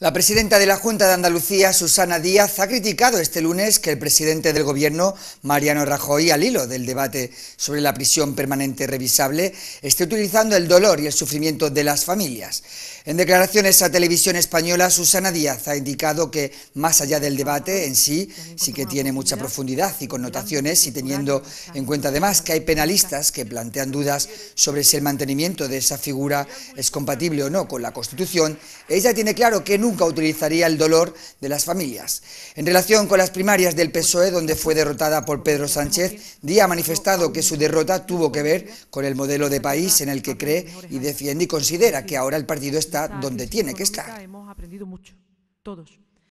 La presidenta de la Junta de Andalucía, Susana Díaz, ha criticado este lunes que el presidente del Gobierno, Mariano Rajoy, al hilo del debate sobre la prisión permanente revisable, esté utilizando el dolor y el sufrimiento de las familias. En declaraciones a televisión española, Susana Díaz ha indicado que, más allá del debate en sí, sí que tiene mucha profundidad y connotaciones, y teniendo en cuenta además que hay penalistas que plantean dudas sobre si el mantenimiento de esa figura es compatible o no con la Constitución, ella tiene claro que nunca nunca utilizaría el dolor de las familias. En relación con las primarias del PSOE, donde fue derrotada por Pedro Sánchez, Díaz ha manifestado que su derrota tuvo que ver con el modelo de país en el que cree y defiende y considera que ahora el partido está donde tiene que estar. Hemos aprendido mucho, todos.